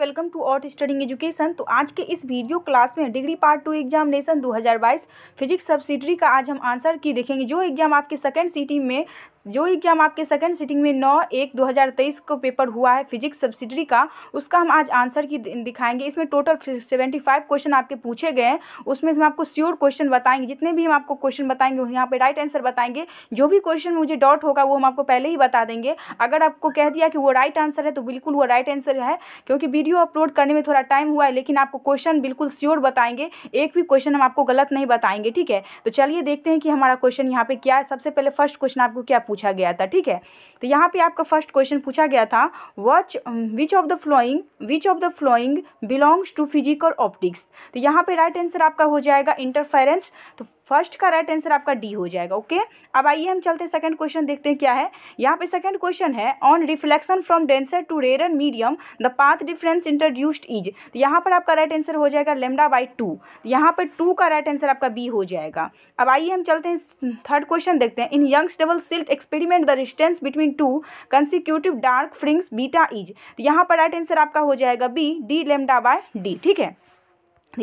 welcome to outstanding education तो आज के इस वीडियो क्लास में degree part two examination 2022 physics subsidiary का आज हम आंसर की देखेंगे जो एग्जाम आपके सेकेंड सिटी में जो एग्ज़ाम आपके सेकंड सिटिंग में नौ एक 2023 को पेपर हुआ है फिजिक्स सब्सिडरी का उसका हम आज आंसर की दिखाएंगे इसमें टोटल सेवेंटी फाइव क्वेश्चन आपके पूछे गए हैं उसमें हम आपको श्योर क्वेश्चन बताएंगे जितने भी हम आपको क्वेश्चन बताएंगे यहाँ पे राइट आंसर बताएंगे जो भी क्वेश्चन मुझे डाउट होगा वो हम आपको पहले ही बता देंगे अगर आपको कह दिया कि वो राइट आंसर है तो बिल्कुल वो राइट आंसर है क्योंकि वीडियो अपलोड करने में थोड़ा टाइम हुआ है लेकिन आपको क्वेश्चन बिल्कुल श्योर बताएंगे एक भी क्वेश्चन हम आपको गलत नहीं बताएंगे ठीक है तो चलिए देखते हैं कि हमारा क्वेश्चन यहाँ पे क्या है सबसे पहले फर्स्ट क्वेश्चन आपको क्या पूछा पूछा गया था ठीक है तो यहाँ पे आपका फर्स्ट क्वेश्चन पूछा गया था which which of the following which of the following belongs to physical optics तो यहाँ पे राइट आंसर आपका हो जाएगा इंटरफेरेंस तो फर्स्ट का राइट आंसर आपका डी हो जाएगा ओके अब आइए हम चलते हैं सेकंड क्वेश्चन देखते हैं क्या है यहाँ पे सेकंड क्वेश्चन है on reflection from denser to rare medium the path difference introduced is तो यहाँ पर आपका राइट आंसर हो जाएगा लेमडा बाई टू यहाँ पर टू का राइट आंसर आपका बी हो जाएगा अब आइए हम चलते हैं थर्ड क्वेश्चन देखते हैं in Young's double slit experiment the distance between two consecutive dark fringes beta is यहाँ पर राइट आंसर आपका हो जाएगा B D lambda by D ठीक है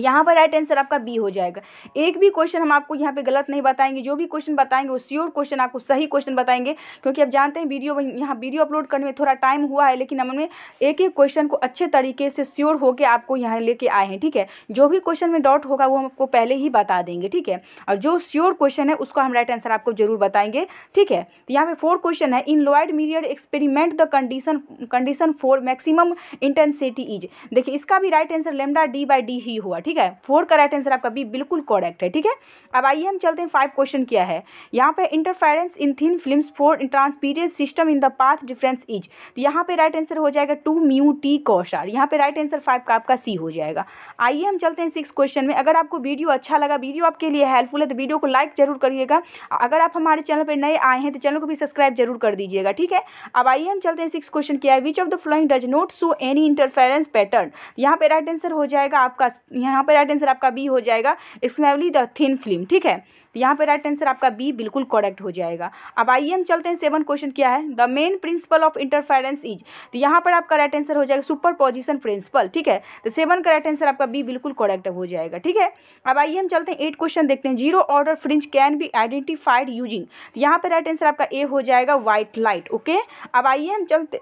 यहाँ पर राइट आंसर आपका बी हो जाएगा एक भी क्वेश्चन हम आपको यहाँ पे गलत नहीं बताएंगे जो भी क्वेश्चन बताएंगे वो श्योर क्वेश्चन आपको सही क्वेश्चन बताएंगे क्योंकि आप जानते हैं वीडियो यहाँ वीडियो अपलोड करने में थोड़ा टाइम हुआ है लेकिन हमने एक एक क्वेश्चन को अच्छे तरीके से श्योर होकर आपको यहाँ लेके आए हैं ठीक है जो भी क्वेश्चन में डाउट होगा वो हम आपको पहले ही बता देंगे ठीक है और जो श्योर क्वेश्चन है उसका हम राइट आंसर आपको जरूर बताएंगे ठीक है तो यहाँ पे फोर क्वेश्चन है in Lloyd mirror experiment the condition condition for maximum intensity is देखिए इसका भी right answer lambda D by D ही हुआ ठीक है फोर का राइट आंसर आपका बी बिल्कुल करेक्ट है ठीक है अब आइए हम चलते हैं फाइव क्वेश्चन किया है यहाँ पे interference in thin film for transparence system in the path difference is तो यहाँ पे राइट आंसर हो जाएगा टू म्यू टी कौशार यहाँ पे राइट आंसर फाइव का आपका सी हो जाएगा आइए हम चलते हैं सिक्स क्वेश्चन में अगर आपको वीडियो अच्छा लगा वीडियो आपके लिए हेल्पफुल है तो वीडियो को लाइक जरूर करिएगा अगर आप हमारे चैनल पर नए आए हैं तो चैनल को भी सब्सक्राइब जरूर कर दीजिएगा ठीक है अब आइए हम चलते हैं सिक्स क्वेश्चन किया है which of the following does not show any interference pattern यहाँ पे राइट आंसर हो जाएगा आपका यहाँ यहाँ पर राइट आंसर आपका बी हो जाएगा स्मेवली द थिन फिल्म ठीक है तो यहाँ पे राइट आंसर आपका बी बिल्कुल करेक्ट हो जाएगा अब आइए हम चलते हैं सेवन क्वेश्चन क्या है the main principle of interference is तो यहाँ पर आपका राइट आंसर हो जाएगा सुपर पोजिशन प्रिंसिपल ठीक है तो सेवन का राइट आंसर आपका बी बिल्कुल करेक्ट हो जाएगा ठीक है अब आइए हम चलते हैं एट क्वेश्चन देखते हैं zero order fringe can be identified using यहाँ पर राइट आंसर आपका ए हो जाएगा व्हाइट लाइट ओके अब आइए हम चलते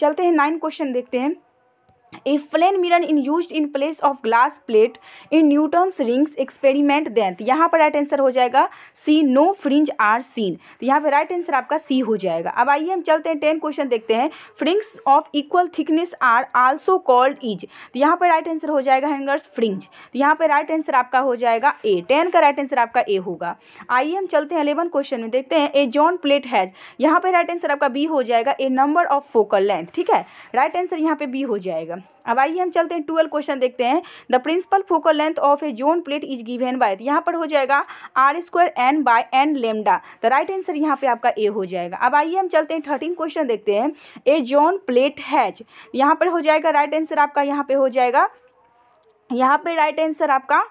चलते हैं नाइन क्वेश्चन देखते हैं a plane mirror in use in place of glass plate in Newton's rings experiment then यहाँ पर राइट आंसर हो जाएगा C no fringe are seen तो यहाँ पर राइट आंसर तो आपका सी हो जाएगा अब आइए हम चलते हैं टेन क्वेश्चन देखते हैं fringes of equal thickness are also called is तो यहाँ पर राइट आंसर हो जाएगा हैंगर्स फ्रिंज तो यहाँ पर राइट आंसर आपका हो जाएगा ए टेन का राइट आंसर आपका ए होगा आइए हम चलते हैं अलेवन क्वेश्चन में देखते हैं ए जॉन प्लेट हैज यहाँ पर राइट आंसर आपका बी हो जाएगा A number of focal length ठीक है राइट आंसर यहाँ पर बी हो जाएगा अब आइए हम चलते हैं ट्वेल्व क्वेश्चन देखते हैं the principal focal length of a zone plate is given by यहाँ पर हो जाएगा R square N by N lambda the right answer यहाँ पे आपका ए हो जाएगा अब आइए हम चलते हैं थर्टीन क्वेश्चन देखते हैं ए जोन प्लेट हैच यहाँ पर हो जाएगा राइट आंसर आपका यहाँ पे हो जाएगा यहाँ पे राइट आंसर आपका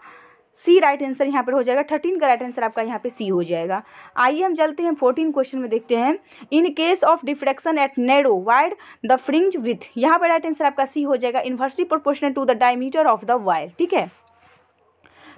सी राइट आंसर यहाँ पर हो जाएगा थर्टीन का राइट आंसर आपका यहाँ पे सी हो जाएगा आइए हम चलते हैं फोर्टीन क्वेश्चन में देखते हैं in case of diffraction at narrow wire the fringe with यहाँ पर राइट आंसर आपका सी हो जाएगा inversely proportional to the diameter of the wire ठीक है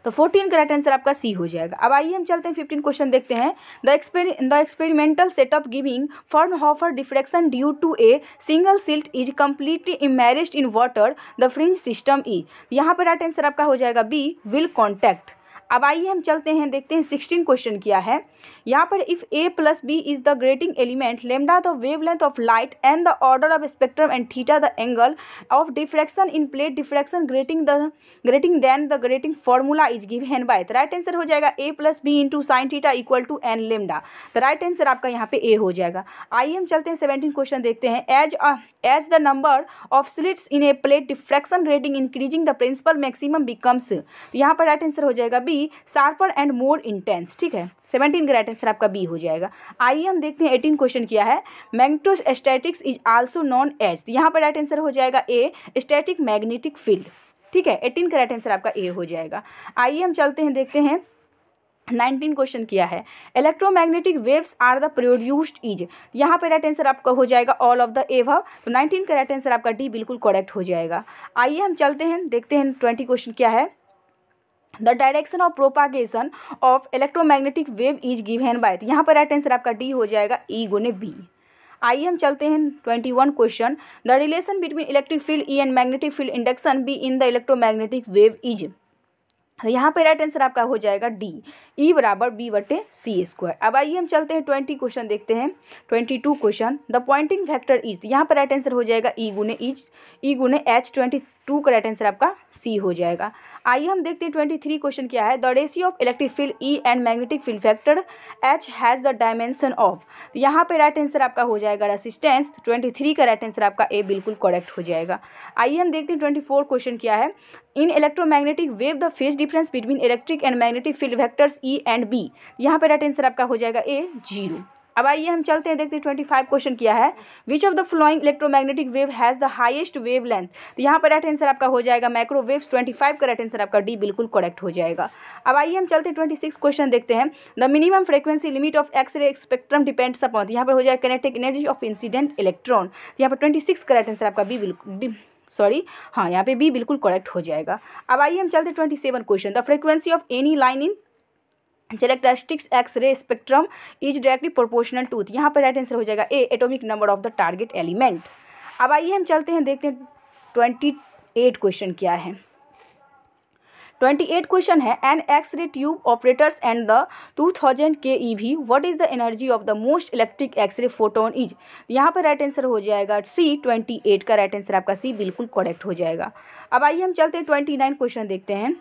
तो फोर्टीन का राइट आंसर आपका सी हो जाएगा अब आइए हम चलते हैं फिफ्टीन क्वेश्चन देखते हैं the experi the experimental setup giving Fraunhofer diffraction due to a single slit is completely immersed in water the fringe system E यहाँ पर राइट आंसर आपका हो जाएगा बी विल कॉन्टैक्ट अब आइए हम चलते हैं देखते हैं सिक्सटीन क्वेश्चन किया है यहाँ पर if A plus B is the grating element lambda the wave length of light and the order of spectrum and theta the angle of diffraction in plate diffraction grating the grating then the grating formula is given by right answer हो जाएगा A plus B into sine theta equal to N lambda the right answer आपका यहाँ पे ए हो जाएगा आइए हम चलते हैं सेवेंटीन क्वेश्चन देखते हैं as as the number of slits in a plate diffraction grating increasing the principal maximum becomes यहाँ पर राइट आंसर हो जाएगा बी ही शार्पर एंड मोर इंटेंस ठीक है सेवनटीन का राइट आंसर आपका बी हो जाएगा आइए हम देखते हैं एटीन क्वेश्चन किया है magnetostatics is also known as यहाँ पर राइट आंसर हो जाएगा ए स्टैटिक मैग्नेटिक फील्ड ठीक है एटीन का राइट आंसर आपका ए हो जाएगा आइए हम चलते हैं देखते हैं नाइनटीन क्वेश्चन किया है electromagnetic waves are the produced is यहाँ पे राइट आंसर आपका हो जाएगा ऑल ऑफ द एव तो नाइनटीन का राइट आंसर आपका डी बिल्कुल करेक्ट हो जाएगा आइए हम चलते हैं देखते हैं ट्वेंटी क्वेश्चन क्या है the direction of propagation of electromagnetic wave is given by यहाँ पर राइट आंसर आपका डी हो जाएगा ई e गुने बी आइए हम चलते हैं twenty one question the relation between electric field E and magnetic field induction B in the electromagnetic wave is यहाँ पर राइट आंसर आपका हो जाएगा डी ई e बराबर बी बटे सी स्क्वायर अब आइए हम चलते हैं ट्वेंटी क्वेश्चन देखते हैं twenty two question the Poynting factor is यहाँ पर राइट आंसर हो जाएगा ई e गुने इज ई गुने एच ट्वेंटी टू का राइट आंसर आपका सी हो जाएगा आइए हम देखते हैं ट्वेंटी थ्री क्वेश्चन क्या है the ratio of electric field E and magnetic field factor H has the dimension of तो यहाँ पे राइट आंसर आपका हो जाएगा रेसिस्टेंस ट्वेंटी थ्री का राइट आंसर आपका ए बिल्कुल करेक्ट हो जाएगा आइए हम देखते हैं ट्वेंटी फोर क्वेश्चन क्या है in electromagnetic wave the phase difference between electric and magnetic field factors E and B यहाँ पर राइट आंसर आपका हो जाएगा ए जीरो अब आइए हम चलते हैं देखते हैं ट्वेंटी फाइव क्वेश्चन किया है which of the following electromagnetic wave has the highest wave length तो यहाँ पर राइट आंसर आपका हो जाएगा माइक्रोवेव्स ट्वेंटी फाइव का राइट आंसर आपका डी बिल्कुल करेक्ट हो जाएगा अब आइए हम चलते हैं ट्वेंटी सिक्स क्वेश्चन देखते हैं the minimum frequency limit of X ray spectrum depends upon यहाँ पर हो जाएगा kinetic energy of incident electron यहाँ पर ट्वेंटी सिक्स का राइट आंसर आपका बी बिल्कुल सॉरी हाँ यहाँ पे बी बिल्कुल करेक्ट हो जाएगा अब आइए हम चलते हैं twenty seven question the frequency of any line in electrostatics X ray spectrum is directly proportional to the यहाँ पर राइट आंसर हो जाएगा A atomic number of the target element अब आइए हम चलते हैं देखते हैं ट्वेंटी एट क्वेश्चन क्या है ट्वेंटी एट क्वेश्चन है an X ray tube operators and the two thousand K E V what is the energy of the most electric X ray photon is यहाँ पर राइट आंसर हो जाएगा C twenty eight का right answer आपका C बिल्कुल correct हो जाएगा अब आइए हम चलते हैं ट्वेंटी नाइन क्वेश्चन देखते हैं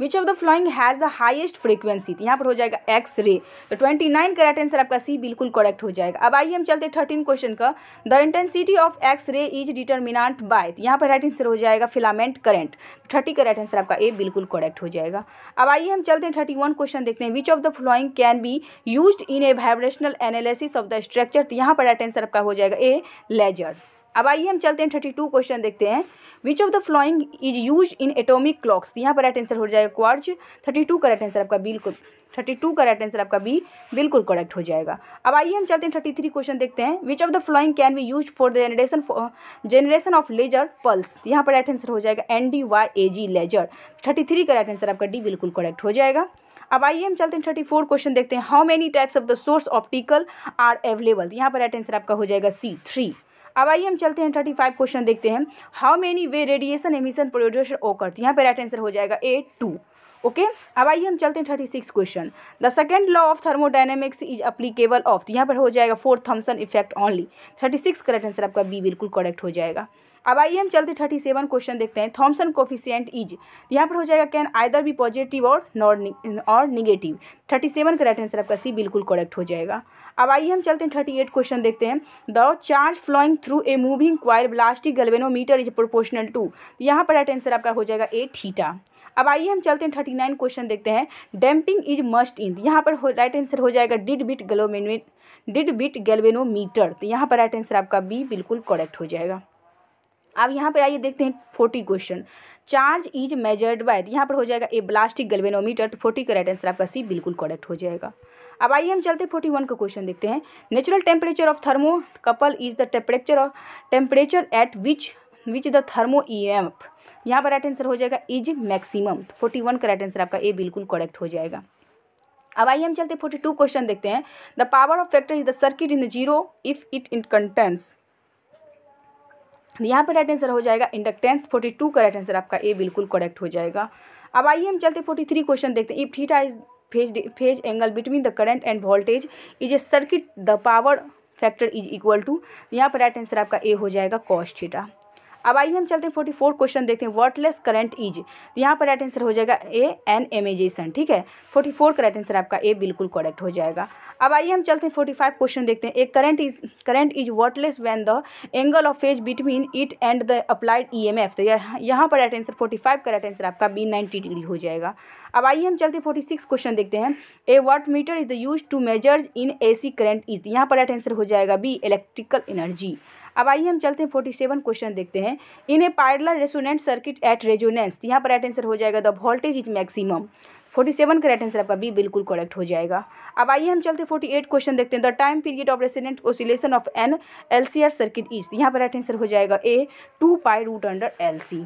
which of the following has the highest frequency यहाँ पर हो जाएगा एक्स रे तो ट्वेंटी नाइन का राइट तो आंसर आपका सी बिल्कुल करेक्ट हो जाएगा अब आइए हम चलते हैं थर्टीन क्वेश्चन का the intensity of X ray is determined by यहाँ पर राइट आंसर हो जाएगा फिलामेंट करेंट थर्टी का राइट आंसर आपका ए बिल्कुल करेक्ट हो जाएगा अब आइए हम चलते हैं थर्टी वन क्वेश्चन देखते हैं which of the following can be use in a vibrational analysis of the structure तो यहाँ पर राइट आंसर आपका हो जाएगा ए लेजर अब आइए हम चलते हैं थर्टी टू क्वेश्चन देखते हैं which of the following is use in atomic clocks यहाँ पर राइट आंसर हो जाएगा क्वार्च थर्टी टू का राइट आंसर आपका बिल्कुल थर्टी टू का राइट आंसर आपका बी बिल्कुल करेक्ट हो जाएगा अब आइए हम चलते हैं थर्टी थ्री क्वेश्चन देखते हैं which of the following can be use for the generation generation of laser pulse यहाँ पर राइट आंसर हो जाएगा N D Y A G laser thirty three का राइट आंसर आपका डी बिल्कुल करेक्ट हो जाएगा अब आइए हम चलते हैं थर्टी फोर क्वेश्चन देखते हैं how many types of the source optical are available यहाँ पर राइट आंसर आपका हो जाएगा सी थ्री अब आइए हम चलते हैं थर्टी फाइव क्वेश्चन देखते हैं how many way radiation emission producer ओ करती है यहाँ पर राइट आंसर हो जाएगा ए टू ओके अब आइए हम चलते हैं thirty six question the second law of thermodynamics is applicable of यहाँ पर हो जाएगा fourth Thomson effect only thirty six correct answer आपका बी बिल्कुल करेक्ट हो जाएगा अब आइए हम चलते थर्टी सेवन क्वेश्चन देखते हैं थॉमसन कोफिशियंट इज यहाँ पर हो जाएगा कैन आइदर भी पॉजिटिव और नॉट और निगेटिव थर्टी सेवन का राइट आंसर आपका सी बिल्कुल करेक्ट हो जाएगा अब आइए हम चलते हैं थर्टी एट क्वेश्चन देखते हैं the charge flowing through a moving coil ballistic galvanometer is proportional to यहाँ पर राइट आंसर आपका हो जाएगा ए थीटा अब आइए हम चलते हैं थर्टी नाइन क्वेश्चन देखते हैं डैम्पिंग इज मस्ट इन यहाँ पर राइट आंसर हो जाएगा dead beat galvanometer dead beat galvanometer तो यहाँ पर राइट आंसर आपका बी बिल्कुल करेक्ट हो जाएगा अब यहाँ पर आइए देखते हैं forty question charge is measured by यहाँ पर हो जाएगा ए ब्लास्टिक गल्वेनोमीटर तो फोर्टी करेक्ट आंसर आपका सी बिल्कुल करेक्ट हो जाएगा अब आइए हम चलते फोर्टी वन का क्वेश्चन देखते हैं natural temperature of thermocouple is the temperature of temperature at which which the thermo E e M यहाँ पर राइट आंसर हो जाएगा इज मैक्सिमम फोर्टी वन का राइट आंसर आपका ए बिल्कुल करेक्ट हो जाएगा अब आइए हम चलते फोर्टी टू क्वेश्चन देखते हैं the power of factor is the circuit in the zero if it in contains यहाँ पर राइट आंसर हो जाएगा इंडक्टेंस फोर्टी टू का राइट आंसर आपका ए बिल्कुल करेक्ट हो जाएगा अब आइए हम चलते फोर्टी थ्री क्वेश्चन देखते हैं if theta is phase phase angle between the current and voltage is a circuit the power factor is equal to यहाँ पर राइट आंसर आपका ए हो जाएगा कॉस्ट थीटा अब आइए हम चलते हैं फोर्टी फोर क्वेश्चन देखते हैं वर्टलेस करंट इज तो यहाँ पर राइट आंसर हो जाएगा ए एन एमेजेशन ठीक है फोर्टी फोर का राइट आंसर आपका ए बिल्कुल करेक्ट हो जाएगा अब आइए हम चलते हैं फोर्टी फाइव क्वेश्चन देखते हैं a current is current is wattless when the angle of phase between it and the applied E M F तो यहाँ पर राइट आंसर फोर्टी फाइव का राइट आंसर आपका बी नाइन्टी डिग्री हो जाएगा अब आइए हम चलते हैं फोर्टी सिक्स क्वेश्चन देखते हैं a watt meter is the use to measure in A C current is यहाँ पर राइट आंसर हो जाएगा बी इलेक्ट्रिकल एनर्जी अब आइए हम चलते हैं फोर्टी सेवन क्वेश्चन देखते हैं in a parallel resonant circuit at resonance यहाँ पर राइट आंसर हो जाएगा the voltage is maximum forty seven का राइट आंसर आपका बी बिल्कुल करेक्ट हो जाएगा अब आइए हम चलते फोर्टी एट क्वेश्चन देखते हैं the time period of resident oscillation of an L C R circuit is यहाँ पर राइट आंसर हो जाएगा A two pi root under L C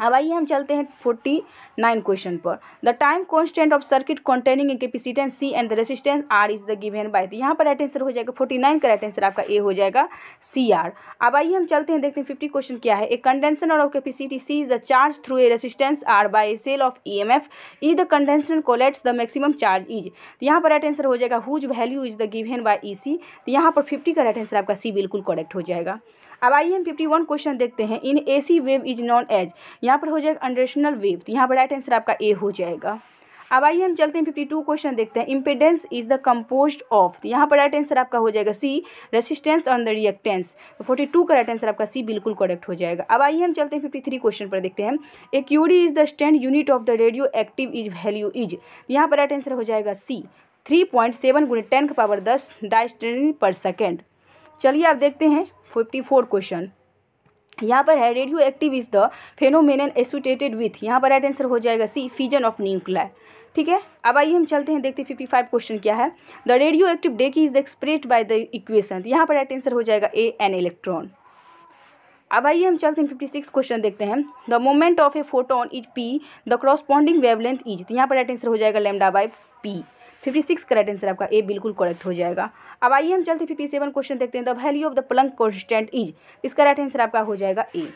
अब आइए हम चलते हैं फोर्टी नाइन क्वेश्चन पर the time constant of circuit containing in capacitance C and the resistance R is the given by the यहाँ पर राइट आंसर हो जाएगा फोर्टी नाइन का राइट आंसर आपका ए हो जाएगा सी आर अब आइए हम चलते हैं देखते हैं फिफ्टी क्वेश्चन क्या है a condenser of capacity C is the charge through a resistance R by cell of E M F E the condenser collects the maximum charge is यहाँ पर राइट आंसर हो जाएगा whose value is the given by E C यहाँ पर fifty का right answer आपका C बिल्कुल correct हो जाएगा अब आइए हम फिफ्टी वन क्वेश्चन देखते हैं in A C wave is known as यहाँ पर हो जाएगा अंडरेशनल वेव तो यहाँ पर राइट आंसर आपका ए हो जाएगा अब आइए हम चलते हैं फिफ्टी टू क्वेश्चन देखते हैं impedance is the compose of यहाँ पर राइट आंसर आपका हो जाएगा C resistance on the reactance तो फोर्टी टू का राइट आंसर आपका सी बिल्कुल करेक्ट हो जाएगा अब आइए हम चलते हैं फिफ्टी थ्री क्वेश्चन पर देखते हैं a curie is the stand unit of the radioactive is value is यहाँ पर राइट आंसर हो जाएगा सी थ्री पॉइंट सेवन गुणे टेन का पावर दस डाइस्टेंड पर सेकेंड चलिए आप देखते हैं फिफ्टी फोर क्वेश्चन यहाँ पर है radioactive is the phenomenon associated with यहाँ पर राइट आंसर हो जाएगा सी फीजन ऑफ न्यूक्लाय ठीक है अब आइए हम चलते हैं देखते हैं फिफ्टी फाइव क्वेश्चन क्या है the radioactive decay is the expressed by the equation यहाँ पर राइट आंसर हो जाएगा ए एन इलेक्ट्रॉन अब आइए हम चलते हैं फिफ्टी सिक्स क्वेश्चन देखते हैं the moment of a photon is P the corresponding wavelength is यहाँ पर राइट आंसर हो जाएगा lambda by P fifty six का राइट आंसर आपका ए बिल्कुल करेक्ट हो जाएगा अब आइए हम चलते फिफ्टी सेवन क्वेश्चन देखते हैं the value of the Planck constant is इसका राइट आंसर आपका हो जाएगा ए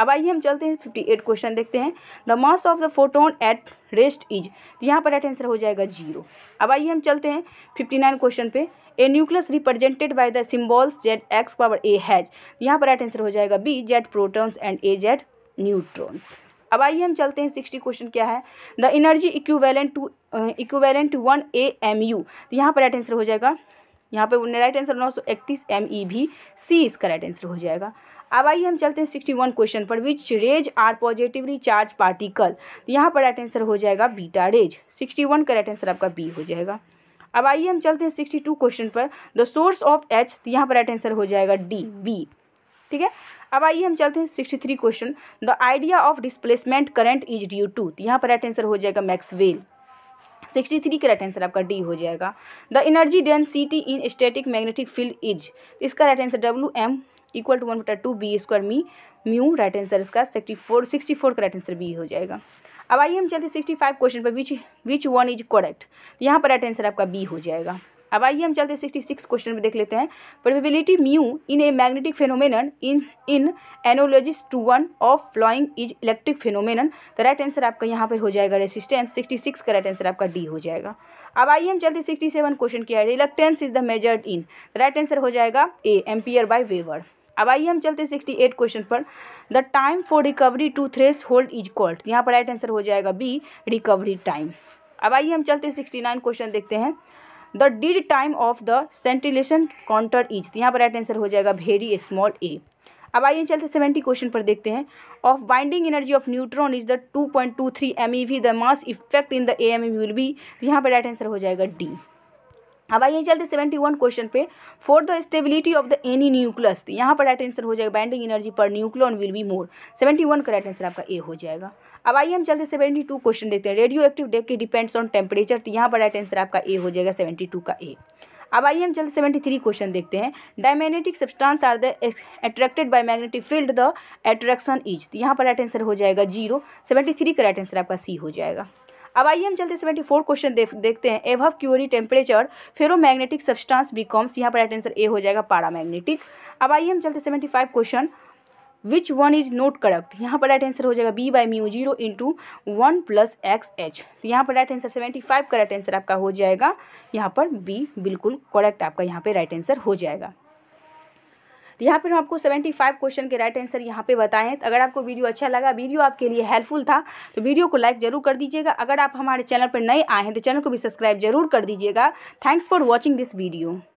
अब आइए हम चलते हैं फिफ्टी एट क्वेश्चन देखते हैं the mass of the photon at rest is यहाँ पर राइट आंसर हो जाएगा जीरो अब आइए हम चलते हैं फिफ्टी नाइन क्वेश्चन पे a nucleus represented by the symbols Z X power A has यहाँ पर राइट आंसर हो जाएगा B Z protons and A Z neutrons अब आइए हम चलते हैं सिक्सटी क्वेश्चन क्या है the energy equivalent to equivalent to one A M U यहाँ पर राइट आंसर हो जाएगा यहाँ पे राइट आंसर नौ सौ इकतीस एम ई e भी सी इसका राइट आंसर हो जाएगा अब आइए हम चलते हैं सिक्सटी वन क्वेश्चन पर which rays are positively charge particle यहाँ पर राइट आंसर हो जाएगा बीटा रेज सिक्सटी वन का राइट आंसर आपका बी हो जाएगा अब आइए हम चलते हैं सिक्सटी टू क्वेश्चन पर द सोर्स ऑफ एच यहाँ पर राइट आंसर हो जाएगा डी बी ठीक है अब आइए हम चलते हैं sixty three question the idea of displacement current is due to यहाँ पर राइट आंसर हो जाएगा मैक्सवेल सिक्सटी थ्री का राइट आंसर आपका डी हो जाएगा the energy density in static magnetic field is इसका right answer W M equal to one बटा टू बी स्क्वायर मी म्यू राइट आंसर इसका सिक्सटी फोर सिक्सटी फोर का right answer B हो जाएगा अब आइए हम चलते सिक्सटी फाइव क्वेश्चन पर which which one is correct यहाँ पर राइट आंसर आपका बी हो जाएगा अब आइए हम चलते सिक्सटी सिक्स क्वेश्चन में देख लेते हैं probability mu in a magnetic phenomenon in in analogous to one of following is electric phenomenon तो राइट आंसर आपका यहाँ पर हो जाएगा रेसिस्टेंस सिक्सटी सिक्स का राइट आंसर आपका डी हो जाएगा अब आइए हम चलते सिक्सटी सेवन क्वेश्चन किया है reluctance is the measured in right answer हो जाएगा ए एम्पियर बाय वेवर अब आइए हम चलते सिक्सटी एट क्वेश्चन पर the time for recovery to threshold is called यहाँ पर राइट आंसर हो जाएगा बी रिकवरी टाइम अब आइए हम चलते सिक्सटी नाइन क्वेश्चन देखते हैं the dead time of the scintillation counter is तो यहाँ पर राइट आंसर हो जाएगा वेरी स्मॉल ए अब आइए चलते सेवेंटी क्वेश्चन पर देखते हैं of binding energy of neutron is the two point two three M E V the mass effect in the A M E V will be तो यहाँ पर राइट आंसर हो जाएगा डी अब आइए चलते सेवेंटी वन क्वेश्चन पे for the stability of the any nucleus यहाँ पर राइट आंसर हो जाएगा binding energy per nucleon will be more seventy one का राइट आंसर आपका ए हो जाएगा अब आइए हम चलते सेवेंटी टू क्वेश्चन देखते हैं radioactive decay depends on temperature तो यहाँ पर राइट आंसर आपका ए हो जाएगा सेवेंटी टू का ए अब आइए हम चलते सेवेंटी थ्री क्वेश्चन देखते हैं diamagnetic substance are the attracted by magnetic field the attraction is तो यहाँ पर राइट आंसर हो जाएगा जीरो सेवेंटी थ्री का राइट आंसर आपका सी हो जाएगा अब आइए हम चलते सेवेंटी फोर क्वेश्चन देख, देखते हैं above Curie temperature ferro ferromagnetic be becomes यहाँ पर राइट आंसर ए हो जाएगा पारा मैग्नेटिक अब आइए हम चलते seventy five question which one is not correct यहाँ पर राइट आंसर हो जाएगा B by mu zero into one plus X H तो यहाँ पर राइट आंसर सेवेंटी फाइव का राइट आंसर आपका हो जाएगा यहाँ पर बी बिल्कुल करेक्ट आपका यहाँ पे राइट आंसर हो जाएगा तो यहाँ पर हम आपको सेवेंटी फाइव क्वेश्चन के राइट आंसर यहाँ पे बताएं तो अगर आपको वीडियो अच्छा लगा वीडियो आपके लिए हेल्पफुल था तो वीडियो को लाइक जरूर कर दीजिएगा अगर आप हमारे चैनल पर नए आए हैं तो चैनल को भी सब्सक्राइब जरूर कर दीजिएगा thanks for watching this video